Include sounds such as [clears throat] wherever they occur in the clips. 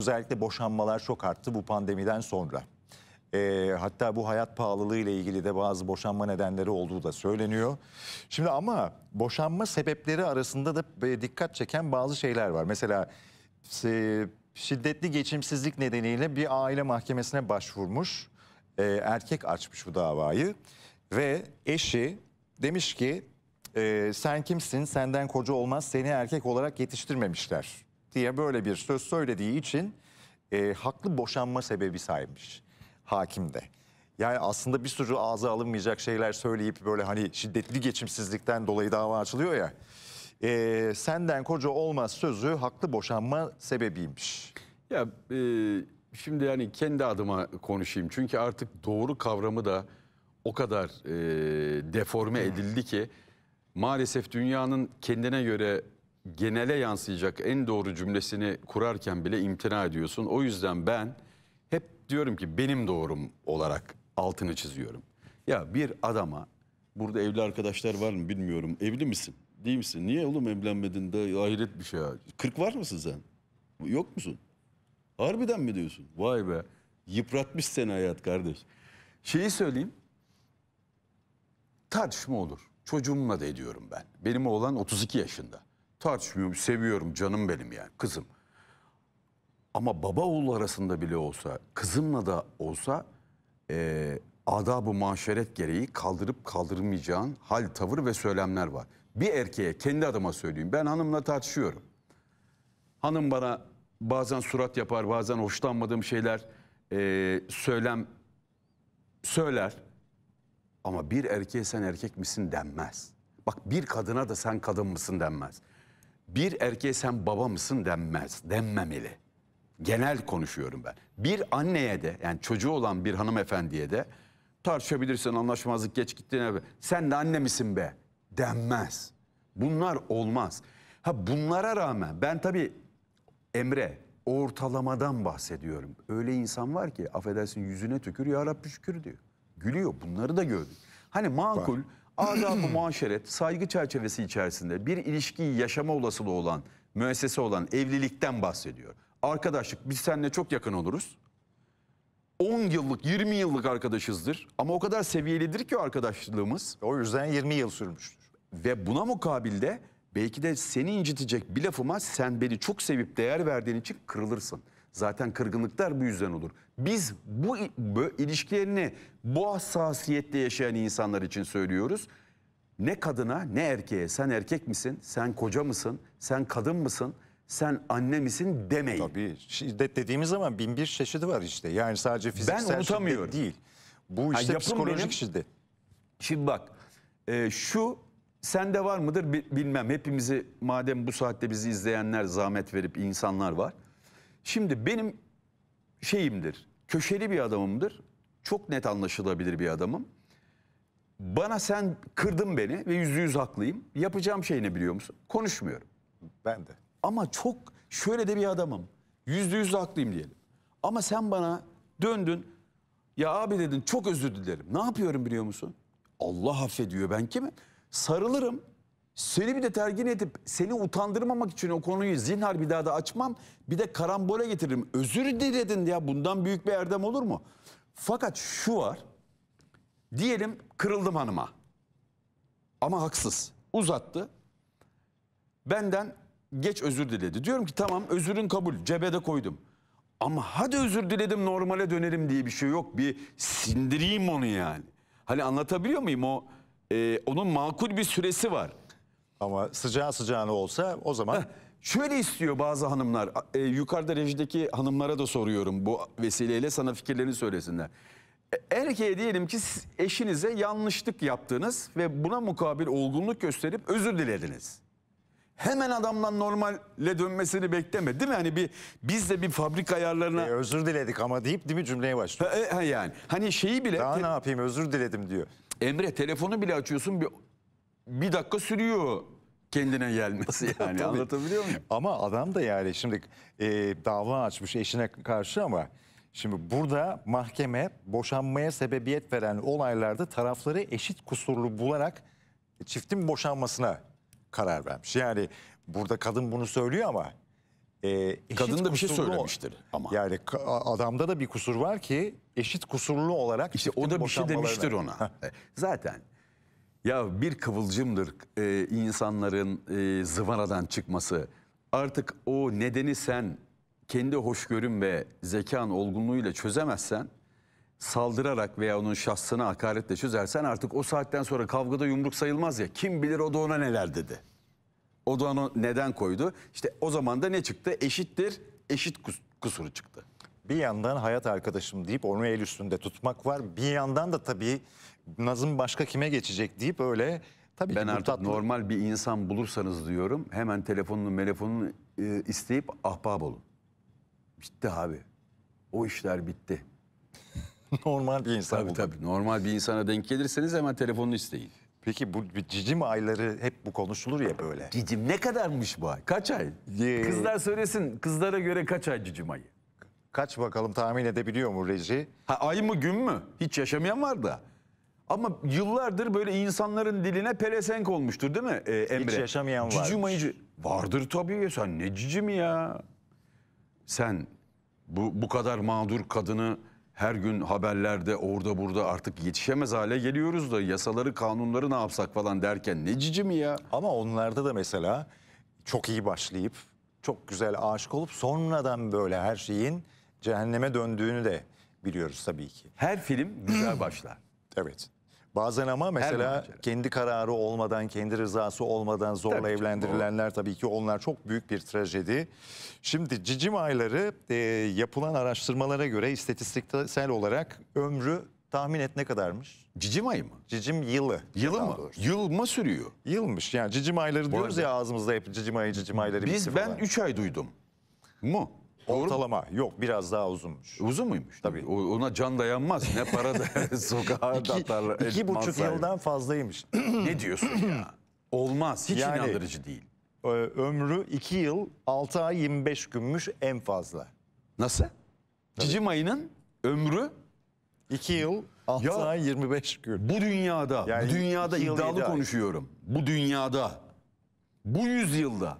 Özellikle boşanmalar çok arttı bu pandemiden sonra. E, hatta bu hayat pahalılığı ile ilgili de bazı boşanma nedenleri olduğu da söyleniyor. Şimdi ama boşanma sebepleri arasında da e, dikkat çeken bazı şeyler var. Mesela e, şiddetli geçimsizlik nedeniyle bir aile mahkemesine başvurmuş. E, erkek açmış bu davayı ve eşi demiş ki e, sen kimsin senden koca olmaz seni erkek olarak yetiştirmemişler diye böyle bir söz söylediği için e, haklı boşanma sebebi saymış hakim de. Yani aslında bir sürü ağza alınmayacak şeyler söyleyip böyle hani şiddetli geçimsizlikten dolayı dava açılıyor ya. E, senden koca olmaz sözü haklı boşanma sebebiymiş. Ya e, şimdi yani kendi adıma konuşayım. Çünkü artık doğru kavramı da o kadar e, deforme edildi ki maalesef dünyanın kendine göre genele yansıyacak en doğru cümlesini kurarken bile imtina ediyorsun. O yüzden ben hep diyorum ki benim doğrum olarak altını çiziyorum. Ya bir adama burada evli arkadaşlar var mı bilmiyorum. Evli misin? Değil misin? Niye oğlum evlenmedin de hayret bir şey Kırk var mısın sen? Yok musun? Harbiden mi diyorsun? Vay be. Yıpratmış seni hayat kardeş. Şeyi söyleyeyim. Tartışma olur. Çocuğumla da ediyorum ben. Benim oğlan 32 yaşında. Tartışmıyorum, seviyorum, canım benim yani, kızım. Ama baba oğul arasında bile olsa, kızımla da olsa e, adab-ı maşeret gereği kaldırıp kaldırmayacağın hal, tavır ve söylemler var. Bir erkeğe, kendi adıma söyleyeyim, ben hanımla tartışıyorum. Hanım bana bazen surat yapar, bazen hoşlanmadığım şeyler e, söylem söyler. Ama bir erkeğe sen erkek misin denmez. Bak bir kadına da sen kadın mısın denmez bir erkeğe sen baba mısın denmez, denmemeli. Genel konuşuyorum ben. Bir anneye de yani çocuğu olan bir hanımefendiye de tartışabilirsin anlaşmazlık geç gittiğine sen de anne misin be denmez. Bunlar olmaz. Ha bunlara rağmen ben tabii Emre ortalamadan bahsediyorum. Öyle insan var ki affedersin yüzüne tükür ya Rabbi şükür diyor. Gülüyor bunları da gördük. Hani makul... Var adab-ı [clears throat] muaşeret saygı çerçevesi içerisinde bir ilişkiyi yaşama olasılığı olan, müessese olan evlilikten bahsediyor. Arkadaşlık biz seninle çok yakın oluruz. 10 yıllık, 20 yıllık arkadaşızdır ama o kadar seviyelidir ki arkadaşlığımız. O yüzden 20 yıl sürmüştür. Ve buna mukabilde belki de seni incitecek bir lafıma sen beni çok sevip değer verdiğin için kırılırsın. Zaten kırgınlıklar bu yüzden olur. Biz bu, bu ilişkilerini bu hassasiyetle yaşayan insanlar için söylüyoruz. Ne kadına ne erkeğe sen erkek misin, sen koca mısın, sen kadın mısın, sen anne misin demeyin. Tabii şiddet dediğimiz zaman bin bir çeşidi var işte. Yani sadece fiziksel şiddet değil. Bu işte ha, psikolojik benim, şiddet. Şimdi bak e, şu sende var mıdır bilmem. Hepimizi madem bu saatte bizi izleyenler zahmet verip insanlar var. Şimdi benim şeyimdir, köşeli bir adamımdır. Çok net anlaşılabilir bir adamım. Bana sen kırdın beni ve yüzde yüz haklıyım. Yapacağım şey ne biliyor musun? Konuşmuyorum. Ben de. Ama çok şöyle de bir adamım. Yüzde yüz haklıyım diyelim. Ama sen bana döndün. Ya abi dedin çok özür dilerim. Ne yapıyorum biliyor musun? Allah affediyor ben kimi? Sarılırım. Seni bir de tergin edip seni utandırmamak için o konuyu zinhar bir daha da açmam. Bir de karambole getiririm. Özür diledin ya bundan büyük bir erdem olur mu? Fakat şu var. Diyelim kırıldım hanıma. Ama haksız. Uzattı. Benden geç özür diledi. Diyorum ki tamam özürün kabul. Cebede koydum. Ama hadi özür diledim normale dönelim diye bir şey yok. Bir sindireyim onu yani. Hani anlatabiliyor muyum o? E, onun makul bir süresi var. Ama sıcağı sıcağına olsa o zaman... Şöyle istiyor bazı hanımlar. E, yukarıda rejideki hanımlara da soruyorum bu vesileyle sana fikirlerini söylesinler. E, erkeğe diyelim ki eşinize yanlışlık yaptınız ve buna mukabil olgunluk gösterip özür dilediniz. Hemen adamdan normale dönmesini bekleme değil mi? Hani bir biz de bir fabrika ayarlarına... E, özür diledik ama deyip değil mi cümleye başlıyor? E, yani hani şeyi bile... Daha ne yapayım özür diledim diyor. Emre telefonu bile açıyorsun bir bir dakika sürüyor kendine gelmesi [laughs] yani anlatabiliyor muyum? Ama adam da yani şimdi e, dava açmış eşine karşı ama şimdi burada mahkeme boşanmaya sebebiyet veren olaylarda tarafları eşit kusurlu bularak çiftin boşanmasına karar vermiş. Yani burada kadın bunu söylüyor ama e, kadın da bir şey söylemiştir ama. Yani adamda da bir kusur var ki eşit kusurlu olarak İşte o da bir şey demiştir ona. E, zaten ya bir kıvılcımdır e, insanların e, zıvanadan çıkması. Artık o nedeni sen kendi hoşgörün ve zekan olgunluğuyla çözemezsen saldırarak veya onun şahsına hakaretle çözersen artık o saatten sonra kavgada yumruk sayılmaz ya. Kim bilir o da ona neler dedi. O da onu neden koydu? İşte o zaman da ne çıktı? Eşittir, eşit kus kusuru çıktı. Bir yandan hayat arkadaşım deyip onu el üstünde tutmak var. Bir yandan da tabii Nazın başka kime geçecek deyip öyle tabii ben ki artık tatlı... normal bir insan bulursanız diyorum hemen telefonunu telefonunu e, isteyip ahbap olun. Bitti abi. O işler bitti. [laughs] normal bir insan. Tabii tabii. Normal bir insana denk gelirseniz hemen telefonunu isteyin. Peki bu cicim ayları hep bu konuşulur ya böyle. Cicim ne kadarmış bu ay? Kaç ay? Ye. Kızlar söylesin. Kızlara göre kaç ay cicim ayı? Kaç bakalım tahmin edebiliyor mu reji? Ha, ay mı gün mü? Hiç yaşamayan var da. Ama yıllardır böyle insanların diline pelesenk olmuştur değil mi e, Emre? Hiç yaşamayan var. Cici mayıcı. Vardır tabii ya sen ne cici mi ya? Sen bu, bu kadar mağdur kadını her gün haberlerde orada burada artık yetişemez hale geliyoruz da yasaları kanunları ne yapsak falan derken ne cici mi ya? Ama onlarda da mesela çok iyi başlayıp çok güzel aşık olup sonradan böyle her şeyin cehenneme döndüğünü de biliyoruz tabii ki. Her film güzel başlar. [clears throat] Evet. Bazen ama mesela kendi kararı olmadan, kendi rızası olmadan zorla tabii evlendirilenler doğru. tabii ki onlar çok büyük bir trajedi. Şimdi cicim ayları e, yapılan araştırmalara göre istatistiksel olarak ömrü tahmin et ne kadarmış? Cicim ayı mı? Cicim yılı. Yılı mı? Doğrusu. mı sürüyor? Yılmış yani cicim ayları Bu diyoruz arada... ya ağzımızda hep cicim ayı cicim ayları. Biz ben 3 ay duydum. Mu? Ortalama yok biraz daha uzunmuş. E, uzun muymuş? Tabii. Ona can dayanmaz. Ne para da [laughs] [laughs] sokağa da İki, iki buçuk yıldan fazlaymış. [clears throat] Ne diyorsun ya? Olmaz. Hiç Yani- inandırıcı değil. E, ömrü iki yıl altı ay 25 günmüş en fazla. Nasıl? Cici Mayının ömrü iki yıl altı Ya- ay 25 gün. bu dünyada, Yani bu dünyada iddialı yedi ay. konuşuyorum. Bu dünyada, bu yüzyılda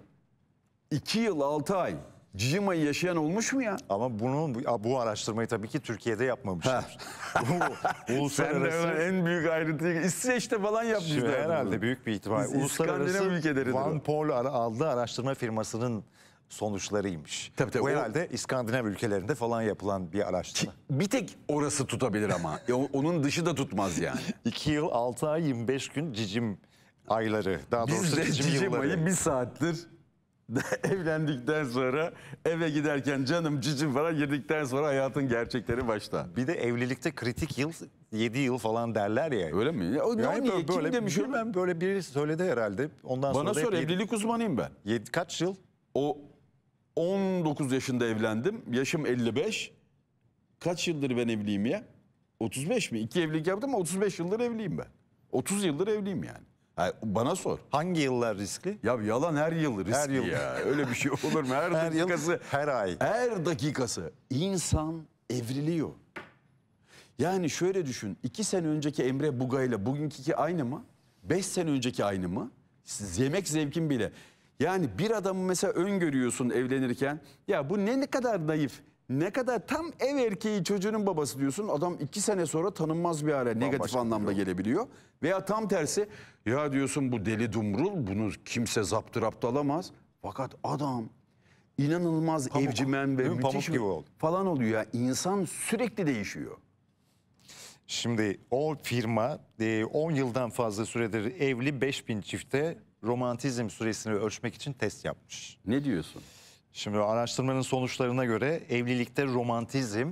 iki yıl altı ay Cicima'yı yaşayan olmuş mu ya? Ama bunu bu- araştırmayı tabii ki Türkiye'de yapmamışlar. [laughs] Bu Sen de uluslararası en büyük ayrıntıyı İsveç'te falan yapmışlar. herhalde büyük bir ihtimal. İskandinav Uluslararası ülkeleridir Van o. Pol aldığı araştırma firmasının sonuçlarıymış. Tabii, tabii, Bu o- herhalde İskandinav ülkelerinde falan yapılan bir araştırma. Bir tek orası tutabilir ama. [laughs] E, onun dışı da tutmaz yani. 2 [laughs] yıl 6 ay 25 gün cicim ayları. Daha Biz doğrusu de cicim, cicim ayı bir saattir [laughs] evlendikten sonra eve giderken canım cicim falan girdikten sonra hayatın gerçekleri başta. Bir de evlilikte kritik yıl 7 yıl falan derler ya. Öyle mi? Ya, o, yani niye? Böyle, Kim demiş öyle? Şey ben böyle biri söyledi herhalde. Ondan Bana sonra sor evlilik yedi, uzmanıyım ben. Yedi, kaç yıl? O 19 yaşında evlendim. Yaşım 55. Kaç yıldır ben evliyim ya? 35 mi? İki evlilik yaptım ama 35 yıldır evliyim ben. 30 yıldır evliyim yani bana sor. Hangi yıllar riskli? Ya yalan her yıl riskli her yıl. ya. Öyle bir şey olur mu? Her, [laughs] her dakikası. Yıl, her ay. Her dakikası. İnsan evriliyor. Yani şöyle düşün. iki sene önceki Emre Buga ile bugünkü aynı mı? Beş sene önceki aynı mı? Siz yemek zevkin bile. Yani bir adamı mesela öngörüyorsun evlenirken. Ya bu ne kadar naif. Ne kadar tam ev erkeği çocuğunun babası diyorsun adam iki sene sonra tanınmaz bir hale negatif anlamda gelebiliyor. Veya tam tersi ya diyorsun bu deli dumrul bunu kimse zaptırapt alamaz. Fakat adam inanılmaz Pamuk. evcimen ve Değil müthiş gibi oldu. falan oluyor. ya insan sürekli değişiyor. Şimdi o firma e, 10 yıldan fazla süredir evli 5000 çifte romantizm süresini ölçmek için test yapmış. Ne diyorsun? Şimdi araştırmanın sonuçlarına göre evlilikte romantizm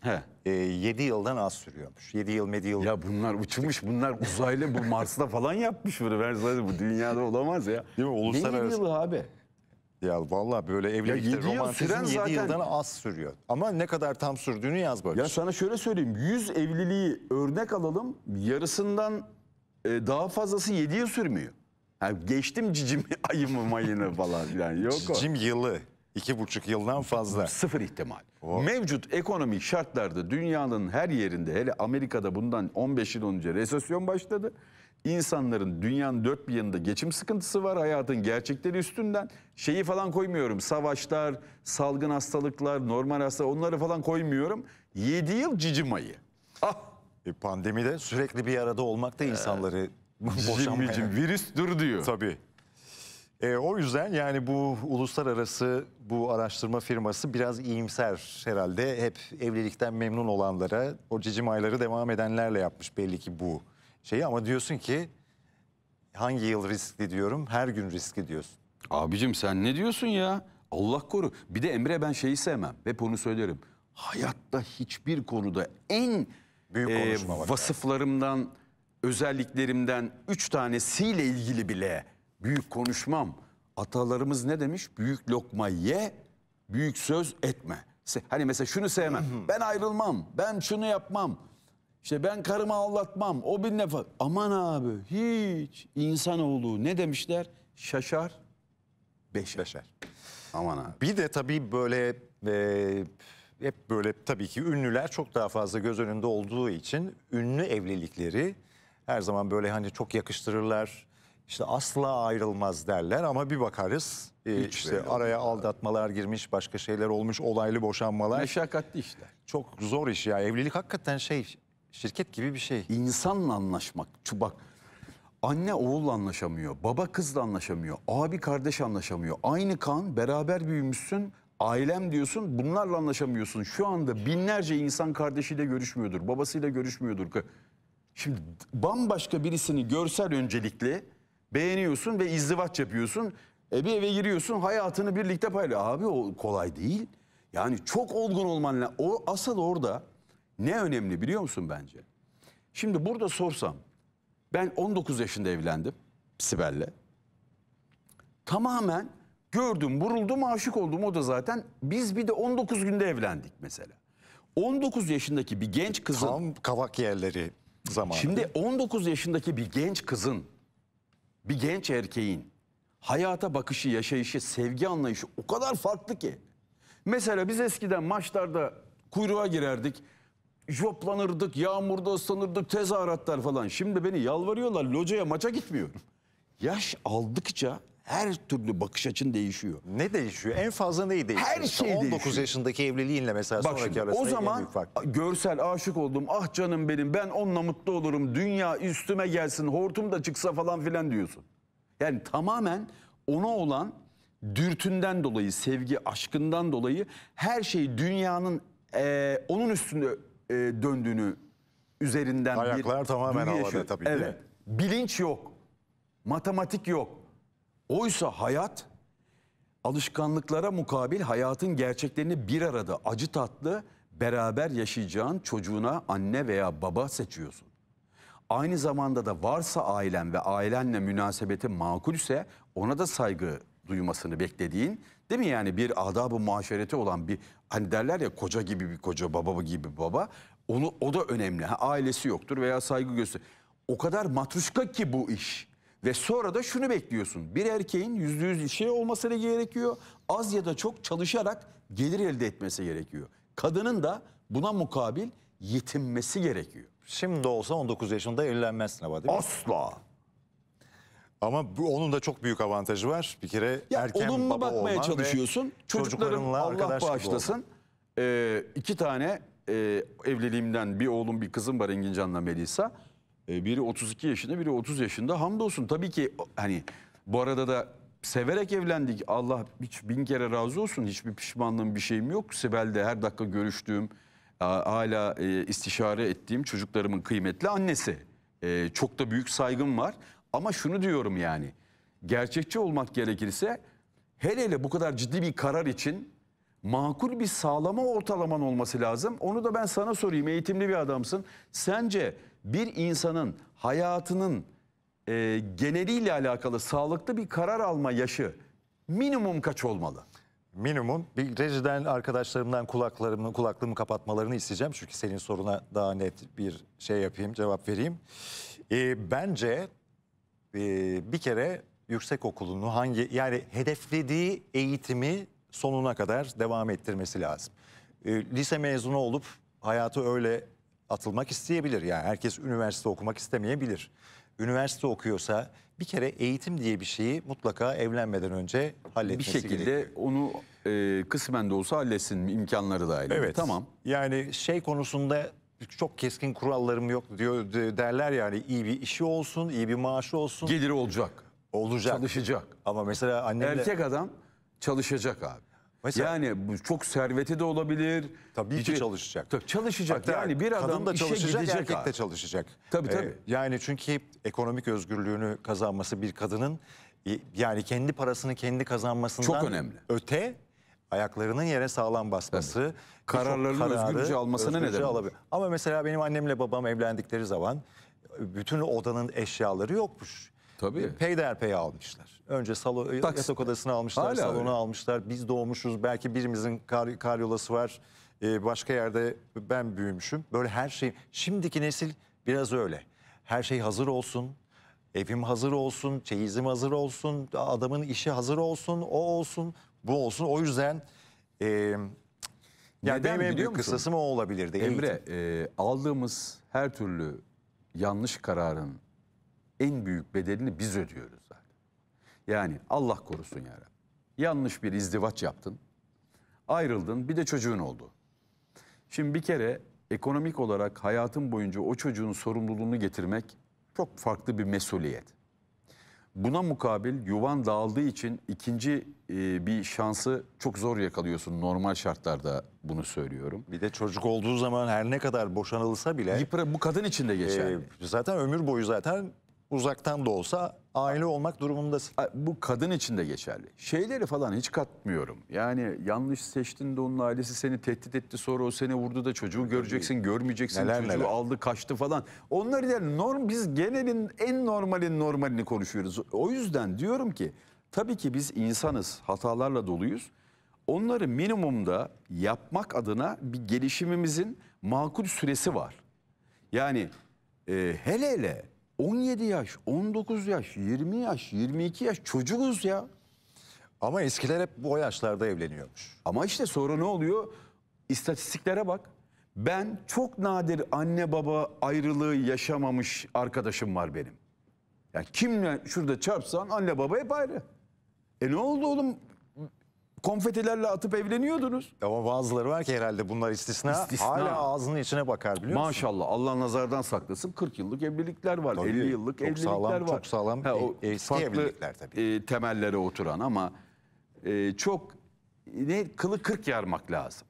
He. E, 7 yıldan az sürüyormuş. 7 yıl, 7 yıl. Ya bunlar uçmuş, bunlar uzaylı, bu Mars'ta falan yapmış bunu. Versaydı bu dünyada olamaz ya. Değil mi? Uluslararası. 7 yıl abi. Ya vallahi böyle evlilikte yedi romantizm süren 7 zaten- yıldan az sürüyor. Ama ne kadar tam sürdüğünü yaz bak. Ya sana şöyle söyleyeyim. 100 evliliği örnek alalım. Yarısından e, daha fazlası 7 yıl sürmüyor. Ha, geçtim cicim [laughs] ayımı mayını falan. Yani yok o. yılı. İki buçuk yıldan fazla. Sıfır ihtimal. O. Mevcut ekonomik şartlarda dünyanın her yerinde hele Amerika'da bundan 15 yıl önce resesyon başladı. İnsanların dünyanın dört bir yanında geçim sıkıntısı var hayatın gerçekleri üstünden. Şeyi falan koymuyorum savaşlar, salgın hastalıklar, normal hasta onları falan koymuyorum. 7 yıl cicim ayı. Ah. E, pandemide sürekli bir arada olmakta insanları ee, [laughs] boşanmaya. Cimicim virüs dur diyor. Tabii. E, o yüzden yani bu uluslararası bu araştırma firması biraz iyimser herhalde. Hep evlilikten memnun olanlara, o cicim ayları devam edenlerle yapmış belli ki bu şeyi. Ama diyorsun ki hangi yıl riskli diyorum, her gün riskli diyorsun. Abicim sen ne diyorsun ya? Allah koru. Bir de Emre ben şeyi sevmem. ve onu söylerim. Hayatta hiçbir konuda en Büyük e, vasıflarımdan, özelliklerimden üç tanesiyle ilgili bile büyük konuşmam. Atalarımız ne demiş? Büyük lokma ye, büyük söz etme. Hani mesela şunu sevmem. Hmm. Ben ayrılmam, ben şunu yapmam. İşte ben karımı aldatmam. O bin ne Aman abi hiç insanoğlu ne demişler? Şaşar, beşer. beşer. Aman abi. Bir de tabii böyle e, hep böyle tabii ki ünlüler çok daha fazla göz önünde olduğu için ünlü evlilikleri her zaman böyle hani çok yakıştırırlar işte asla ayrılmaz derler ama bir bakarız e, işte araya aldatmalar girmiş, başka şeyler olmuş, olaylı boşanmalar. Meşakkatli işler. Çok zor iş ya. Evlilik hakikaten şey şirket gibi bir şey. İnsanla anlaşmak. bak anne oğulla anlaşamıyor, baba kızla anlaşamıyor, abi kardeş anlaşamıyor. Aynı kan beraber büyümüşsün, ailem diyorsun bunlarla anlaşamıyorsun. Şu anda binlerce insan kardeşiyle görüşmüyordur, babasıyla görüşmüyordur. Şimdi bambaşka birisini görsel öncelikli beğeniyorsun ve izdivaç yapıyorsun. E bir eve giriyorsun hayatını birlikte paylaşıyor. Abi o kolay değil. Yani çok olgun olman lazım. O, asıl orada ne önemli biliyor musun bence? Şimdi burada sorsam ben 19 yaşında evlendim Sibel'le. Tamamen gördüm, vuruldum, aşık oldum o da zaten. Biz bir de 19 günde evlendik mesela. 19 yaşındaki bir genç kızın... Tam kavak yerleri zamanı. Şimdi 19 yaşındaki bir genç kızın bir genç erkeğin hayata bakışı, yaşayışı, sevgi anlayışı o kadar farklı ki. Mesela biz eskiden maçlarda kuyruğa girerdik. Joplanırdık, yağmurda ıslanırdık, tezahüratlar falan. Şimdi beni yalvarıyorlar, locaya maça gitmiyorum. Yaş aldıkça her türlü bakış açın değişiyor. Ne değişiyor? En fazla neyi değişiyor? Her şey 19 değişiyor. yaşındaki evliliğinle mesela Bak sonraki şimdi, o zaman görsel aşık oldum. Ah canım benim ben onunla mutlu olurum. Dünya üstüme gelsin hortum da çıksa falan filan diyorsun. Yani tamamen ona olan dürtünden dolayı, sevgi, aşkından dolayı her şey dünyanın e, onun üstünde e, döndüğünü üzerinden Ayaklar bir... Ayaklar tamamen havada tabii evet. değil mi? Bilinç yok, matematik yok. Oysa hayat alışkanlıklara mukabil hayatın gerçeklerini bir arada acı tatlı beraber yaşayacağın çocuğuna anne veya baba seçiyorsun. Aynı zamanda da varsa ailen ve ailenle münasebeti makul ise ona da saygı duymasını beklediğin değil mi yani bir adab-ı muaşereti olan bir hani derler ya koca gibi bir koca baba gibi bir baba onu o da önemli ha, ailesi yoktur veya saygı göster. O kadar matruşka ki bu iş. Ve sonra da şunu bekliyorsun. Bir erkeğin yüzde yüz işe olması gerekiyor. Az ya da çok çalışarak gelir elde etmesi gerekiyor. Kadının da buna mukabil yetinmesi gerekiyor. Şimdi olsa 19 yaşında evlenmezsin ama değil mi? Asla. Ama bu, onun da çok büyük avantajı var. Bir kere ya erken olumlu baba bakmaya çalışıyorsun. Çocukların Allah bağışlasın. Ee, iki tane e, evliliğimden bir oğlum bir kızım var Engincan'la Melisa. Ee, biri 32 yaşında, biri 30 yaşında. Hamdolsun tabii ki hani bu arada da severek evlendik. Allah hiç bin kere razı olsun. Hiçbir pişmanlığım bir şeyim yok. Sibel'de her dakika görüştüğüm, hala e, istişare ettiğim çocuklarımın kıymetli annesi. E, çok da büyük saygım var. Ama şunu diyorum yani. Gerçekçi olmak gerekirse hele hele bu kadar ciddi bir karar için makul bir sağlama ortalaman olması lazım. Onu da ben sana sorayım. Eğitimli bir adamsın. Sence bir insanın hayatının e, geneliyle alakalı sağlıklı bir karar alma yaşı minimum kaç olmalı? Minimum bir rejiden arkadaşlarımdan kulaklarımı kulaklığımı kapatmalarını isteyeceğim. Çünkü senin soruna daha net bir şey yapayım, cevap vereyim. E, bence e, bir kere yüksek okulunu hangi yani hedeflediği eğitimi sonuna kadar devam ettirmesi lazım. Ee, lise mezunu olup hayatı öyle atılmak isteyebilir. Yani herkes üniversite okumak istemeyebilir. Üniversite okuyorsa bir kere eğitim diye bir şeyi mutlaka evlenmeden önce halletmesi gerekiyor. Bir şekilde gerekiyor. onu e, kısmen de olsa halletsin imkanları dahil. Evet. Tamam. Yani şey konusunda çok keskin kurallarım yok diyor derler yani iyi bir işi olsun, iyi bir maaşı olsun. Geliri olacak. Olacak. Çalışacak. Ama mesela annemle... Erkek adam çalışacak abi. Mesela, yani bu çok serveti de olabilir. Tabii ki bir, çalışacak. Tabii çalışacak. Hatta yani bir adam da işe çalışacak, gidecek erkek de çalışacak. Tabii tabii. Ee, yani çünkü ekonomik özgürlüğünü kazanması bir kadının e, yani kendi parasını kendi kazanmasından çok önemli. Öte ayaklarının yere sağlam basması, evet. kararlarını kararı, özgürce almasına özgürce neden alabilir. Ama mesela benim annemle babam evlendikleri zaman e, bütün odanın eşyaları yokmuş. Tabii. E, peyderpey almışlar. Önce salo, e, Taksi. yatak odasını almışlar, Hala salonu öyle. almışlar. Biz doğmuşuz, belki birimizin kar, karyolası var. Ee, başka yerde ben büyümüşüm. Böyle her şey, şimdiki nesil biraz öyle. Her şey hazır olsun, evim hazır olsun, çeyizim hazır olsun, adamın işi hazır olsun, o olsun, bu olsun. O yüzden... E, yani Neden benim büyük kısasım o olabilirdi. Emre, e, aldığımız her türlü yanlış kararın en büyük bedelini biz ödüyoruz zaten. Yani Allah korusun ya Rabbi. Yanlış bir izdivaç yaptın. Ayrıldın bir de çocuğun oldu. Şimdi bir kere ekonomik olarak hayatın boyunca o çocuğun sorumluluğunu getirmek çok farklı bir mesuliyet. Buna mukabil yuvan dağıldığı için ikinci e, bir şansı çok zor yakalıyorsun. Normal şartlarda bunu söylüyorum. Bir de çocuk olduğu zaman her ne kadar boşanılsa bile... Yıpra, bu kadın için de geçerli. E, zaten ömür boyu zaten uzaktan da olsa aile olmak durumundasın. Bu kadın için de geçerli. Şeyleri falan hiç katmıyorum. Yani yanlış seçtin de onun ailesi seni tehdit etti sonra o seni vurdu da çocuğu göreceksin görmeyeceksin Neler çocuğu neler. aldı kaçtı falan. Onları yani norm, biz genelin en normalin normalini konuşuyoruz. O yüzden diyorum ki tabii ki biz insanız hatalarla doluyuz. Onları minimumda yapmak adına bir gelişimimizin makul süresi var. Yani e, hele hele 17 yaş, 19 yaş, 20 yaş, 22 yaş çocukuz ya. Ama eskiler hep bu yaşlarda evleniyormuş. Ama işte sonra ne oluyor? İstatistiklere bak. Ben çok nadir anne baba ayrılığı yaşamamış arkadaşım var benim. Yani kimle şurada çarpsan anne baba hep ayrı. E ne oldu oğlum konfetilerle atıp evleniyordunuz. E, ama bazıları var ki herhalde bunlar istisna. İstisna. Hala ağzının içine bakar biliyor musun? Maşallah Allah nazardan saklasın 40 yıllık evlilikler var. Tabii, 50 yıllık evlilikler sağlam, var. Çok sağlam ha, o e, eski farklı, evlilikler tabii. E, temellere oturan ama e, çok ne kılı 40 yarmak lazım.